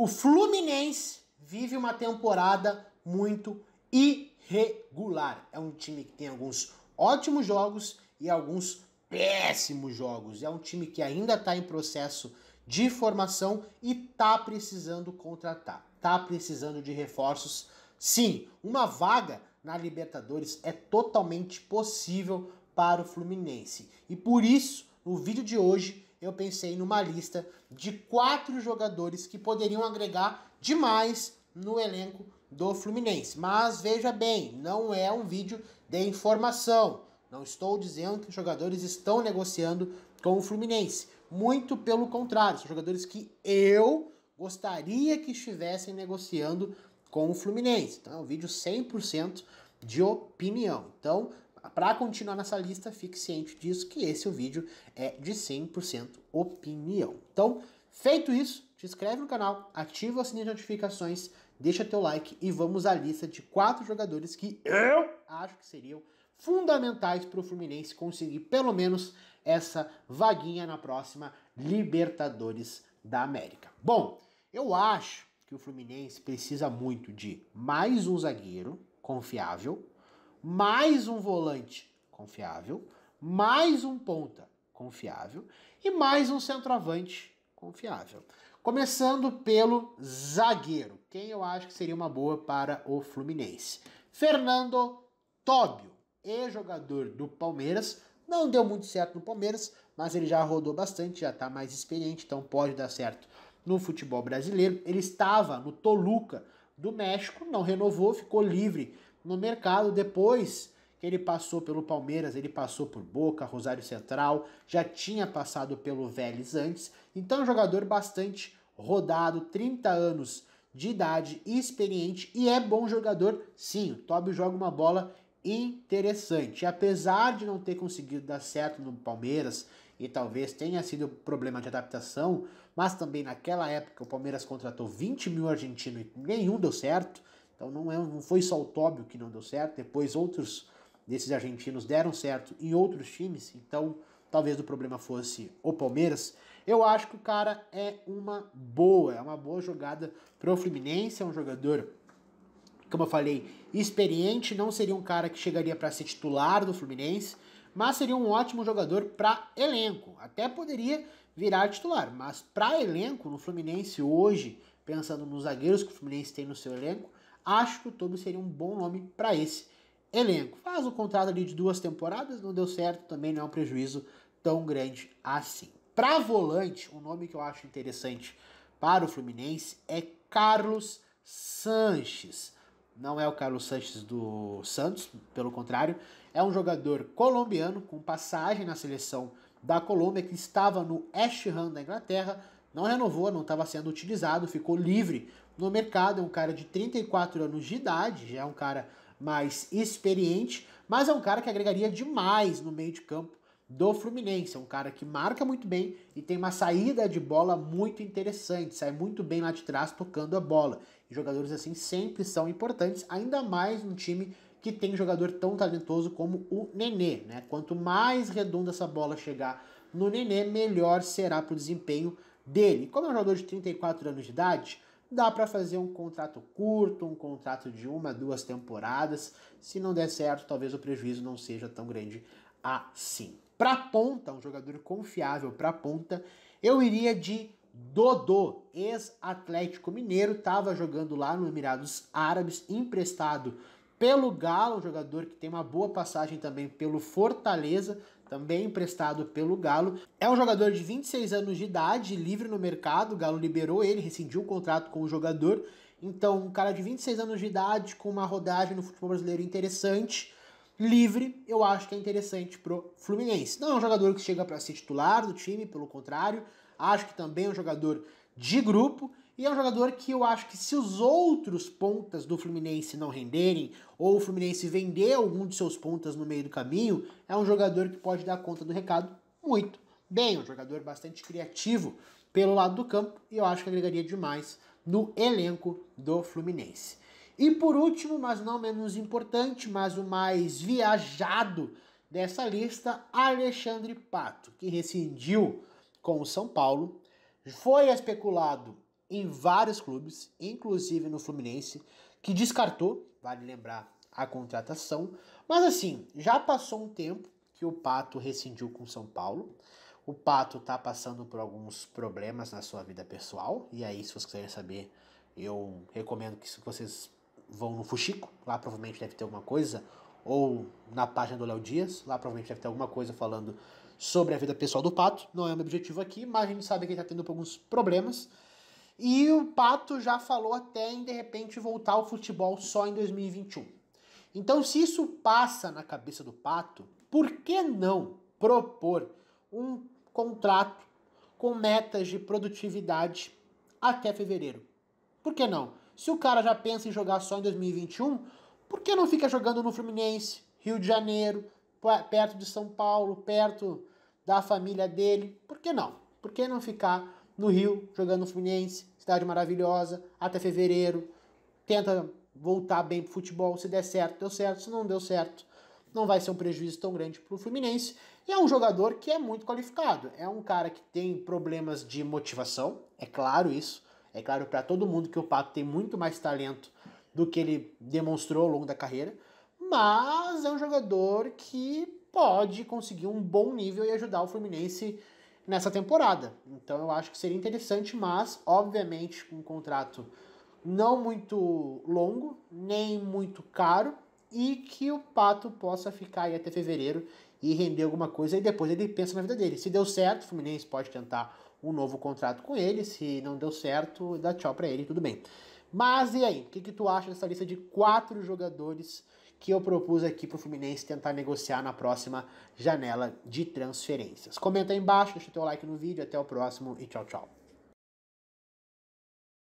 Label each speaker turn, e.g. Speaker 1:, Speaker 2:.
Speaker 1: O Fluminense vive uma temporada muito irregular. É um time que tem alguns ótimos jogos e alguns péssimos jogos. É um time que ainda está em processo de formação e tá precisando contratar, tá precisando de reforços. Sim, uma vaga na Libertadores é totalmente possível para o Fluminense. E por isso, no vídeo de hoje, eu pensei numa lista de quatro jogadores que poderiam agregar demais no elenco do Fluminense. Mas veja bem, não é um vídeo de informação. Não estou dizendo que os jogadores estão negociando com o Fluminense. Muito pelo contrário, são jogadores que eu gostaria que estivessem negociando com o Fluminense. Então é um vídeo 100% de opinião. Então para continuar nessa lista, fique ciente disso que esse o vídeo é de 100% opinião. Então, feito isso, te inscreve no canal, ativa o sininho de notificações, deixa teu like e vamos à lista de quatro jogadores que eu acho que seriam fundamentais para o Fluminense conseguir pelo menos essa vaguinha na próxima Libertadores da América. Bom, eu acho que o Fluminense precisa muito de mais um zagueiro confiável mais um volante confiável, mais um ponta confiável e mais um centroavante confiável. Começando pelo zagueiro, quem eu acho que seria uma boa para o Fluminense. Fernando Tóbio, ex-jogador do Palmeiras, não deu muito certo no Palmeiras, mas ele já rodou bastante, já está mais experiente, então pode dar certo no futebol brasileiro. Ele estava no Toluca do México, não renovou, ficou livre no mercado depois que ele passou pelo Palmeiras, ele passou por Boca, Rosário Central, já tinha passado pelo Vélez antes. Então, é jogador bastante rodado, 30 anos de idade, experiente e é bom jogador. Sim, o Toby joga uma bola interessante. apesar de não ter conseguido dar certo no Palmeiras e talvez tenha sido problema de adaptação, mas também naquela época o Palmeiras contratou 20 mil argentinos e nenhum deu certo. Então não, é, não foi só o Tóbio que não deu certo, depois outros desses argentinos deram certo em outros times, então talvez o problema fosse o Palmeiras. Eu acho que o cara é uma boa, é uma boa jogada pro Fluminense, é um jogador como eu falei, experiente, não seria um cara que chegaria para ser titular do Fluminense, mas seria um ótimo jogador para elenco. Até poderia virar titular, mas para elenco no Fluminense hoje, pensando nos zagueiros que o Fluminense tem no seu elenco, Acho que o Toby seria um bom nome para esse elenco. Faz um contrato ali de duas temporadas, não deu certo, também não é um prejuízo tão grande assim. Para volante, um nome que eu acho interessante para o Fluminense é Carlos Sanches. Não é o Carlos Sanches do Santos, pelo contrário, é um jogador colombiano com passagem na seleção da Colômbia que estava no West Ham da Inglaterra, não renovou, não estava sendo utilizado, ficou livre no mercado, é um cara de 34 anos de idade, já é um cara mais experiente, mas é um cara que agregaria demais no meio de campo do Fluminense. É um cara que marca muito bem e tem uma saída de bola muito interessante, sai muito bem lá de trás tocando a bola. E jogadores assim sempre são importantes, ainda mais num time que tem um jogador tão talentoso como o Nenê. Né? Quanto mais redonda essa bola chegar no Nenê, melhor será para o desempenho dele. Como é um jogador de 34 anos de idade, dá para fazer um contrato curto, um contrato de uma, duas temporadas. Se não der certo, talvez o prejuízo não seja tão grande assim. Para ponta, um jogador confiável para ponta, eu iria de Dodô, ex-Atlético Mineiro, estava jogando lá no Emirados Árabes, emprestado pelo Galo, um jogador que tem uma boa passagem também pelo Fortaleza, também emprestado pelo Galo. É um jogador de 26 anos de idade, livre no mercado. O Galo liberou ele, rescindiu o contrato com o jogador. Então, um cara de 26 anos de idade, com uma rodagem no futebol brasileiro interessante, livre, eu acho que é interessante pro Fluminense. Não é um jogador que chega para ser titular do time, pelo contrário, acho que também é um jogador de grupo e é um jogador que eu acho que se os outros pontas do Fluminense não renderem, ou o Fluminense vender algum de seus pontas no meio do caminho, é um jogador que pode dar conta do recado muito bem. Um jogador bastante criativo pelo lado do campo e eu acho que agregaria demais no elenco do Fluminense. E por último, mas não menos importante, mas o mais viajado dessa lista, Alexandre Pato, que rescindiu com o São Paulo. Foi especulado em vários clubes, inclusive no Fluminense, que descartou, vale lembrar, a contratação. Mas assim, já passou um tempo que o Pato rescindiu com São Paulo. O Pato tá passando por alguns problemas na sua vida pessoal, e aí se vocês quiserem saber, eu recomendo que se vocês vão no Fuxico, lá provavelmente deve ter alguma coisa, ou na página do Léo Dias, lá provavelmente deve ter alguma coisa falando sobre a vida pessoal do Pato. Não é o meu objetivo aqui, mas a gente sabe que ele está tendo alguns problemas. E o Pato já falou até em de repente voltar ao futebol só em 2021. Então, se isso passa na cabeça do Pato, por que não propor um contrato com metas de produtividade até fevereiro? Por que não? Se o cara já pensa em jogar só em 2021, por que não fica jogando no Fluminense, Rio de Janeiro, perto de São Paulo, perto da família dele? Por que não? Por que não ficar no Rio, jogando no Fluminense, cidade maravilhosa, até fevereiro. Tenta voltar bem pro futebol, se der certo, deu certo, se não deu certo, não vai ser um prejuízo tão grande pro Fluminense. E é um jogador que é muito qualificado, é um cara que tem problemas de motivação, é claro isso. É claro para todo mundo que o Pato tem muito mais talento do que ele demonstrou ao longo da carreira, mas é um jogador que pode conseguir um bom nível e ajudar o Fluminense nessa temporada. Então eu acho que seria interessante, mas obviamente com um contrato não muito longo, nem muito caro, e que o Pato possa ficar aí até fevereiro e render alguma coisa e depois ele pensa na vida dele. Se deu certo, o Fluminense pode tentar um novo contrato com ele, se não deu certo, dá tchau para ele, tudo bem. Mas e aí, o que, que tu acha dessa lista de quatro jogadores que eu propus aqui para o Fluminense tentar negociar na próxima janela de transferências. Comenta aí embaixo, deixa o teu like no vídeo, até o próximo e tchau, tchau.